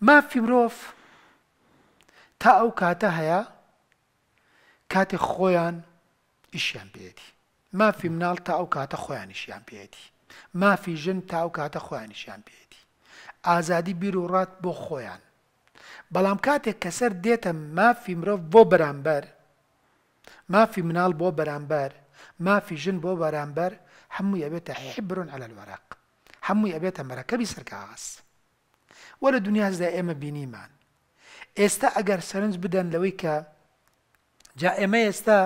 مافی مرۆڤ تا ئەو کاتە هەیە کاتێک خۆیان ئیشیان بێتی مافی مناڵ تا ئەو کاتە خۆیانیشیان پێێتی مافی ژن تا ئەو کاتە خۆیانیشیان پێێتی ئازادی بیر و ڕات بۆ خۆیان بەڵام کاتێک کەسەر دێتە مافی مرۆڤ بۆ بەرامبەر مافی مناڵ بۆ بەرامبەر مافی ژن بۆ بەرامبەر هەموو ئەبێتە حبرون على الوەرەق هەمووی ئەبێتە مەرەکەبی سەرکاس وەرە دنیازدا ئێمە بینیمان ئێستا ئەگەر سەرنج بدەن لەوەی کە جا ئێمە ئێستا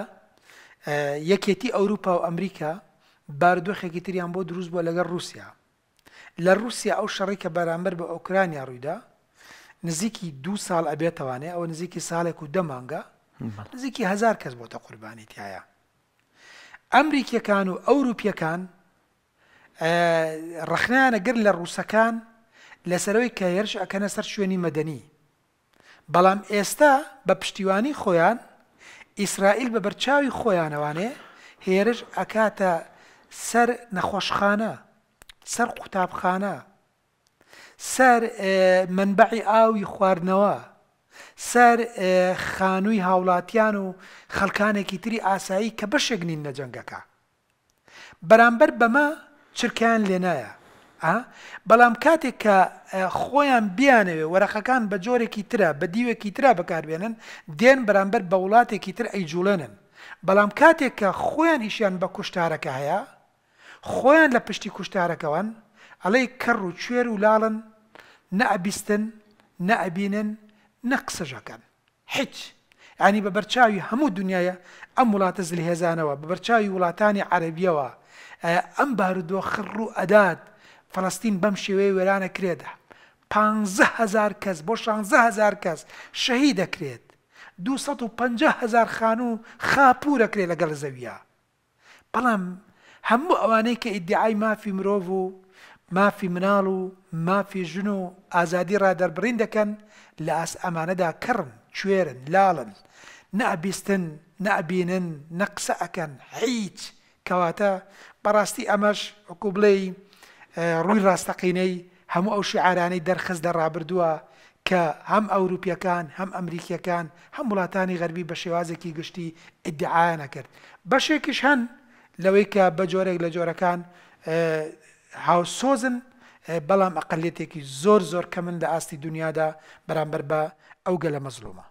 یەکێتی ئەوروپا و ئەمریکا باردۆخێکی تریان بۆ دروست بووە لەگەر رووسیا لە رووسیا ئەو شەڕی کە بەرامبەر بە ئۆکرانیا ڕوویدا نزیکی دو ساڵ ئەبێتەوانێ ئەوە نزیکی ساڵێک و دەمانگە نزیکی هزار کەس بۆتە قوربانی تایە ئەمریکیەکان و ئەوروپیەکان ڕخنانە گر لە ڕووسەکان لەسەرەوەی کە هێرش ئەکەنە سەر شوێنی مەدەنی بەڵام ئێستا بە پشتیوانی خۆیان ئیسرائیل بە بەرچاوی خۆیانەوانێ هێرش ئەکاتە سەر نەخۆشخانە سەر قوتابخانە سەر منبعی ئاوی خواردنەوە سەر خانووی هاوڵاتیان و خەلکانێکی تری ئاسایی کە بەشێک نین لە جەنگەکە بەرامبەر بەمە چرکیان لێنایە بەڵام کاتێک کە خۆیان بیانەوێ وەرەخەکان بە جۆرێکی ترە بە دیوێکی ترا بەکاربێنن دێن بەرامبەر بە وڵاتێکی تر ئەیجوولێنن بەڵام کاتێک کە خۆیان هیچیان بە کوشتارەکە هەیە خۆیان لە پشتی کوشتارەکەوان ئەڵەی کەڕ و کوێر و لاڵن نەعبیستن نەعبینن نەقسەژەکەن هیچ. ینی بە بەرچاوی هەموو دنیاە ئەم وڵاتە زلی هێزانەوە بە بەرچاوی وڵاتانی عەربیەوە ئەم بارودۆ خڕ و ئەدات فلسطين بمشي وي ويرانا كريدا پانزه هزار کس با شانزه هزار کس شهید کرد دو ست و پنجه هزار خانو خاپور کرد لگل زویا بلام همو اوانه که ادعای ما فی مروو ما فی منالو ما فی جنو آزادی را در برینده کن لأس امانه دا کرن چویرن لالن نعبیستن نعبینن نقصه اکن حیچ كواتا براستي امش عقوبلي ڕووی ڕاستەقینەی هەموو ئەو شعارانەی دەرخست دەڕابردووە کە هەم ئەوروپیەکان هەم ئەمریکیەکان هەم وڵاتانی غەربی بە شێوازێکی گشتی ئیدعاە کرد بەشێکیش هەن لەوەی کە بە جۆرێک لە جۆرەکان هاوسۆزن بەڵام ئەقلێتێکی زۆر زۆر کە من لە ئاستی دنیادا بەرامبەر بە ئەو گەلە مەزلومە.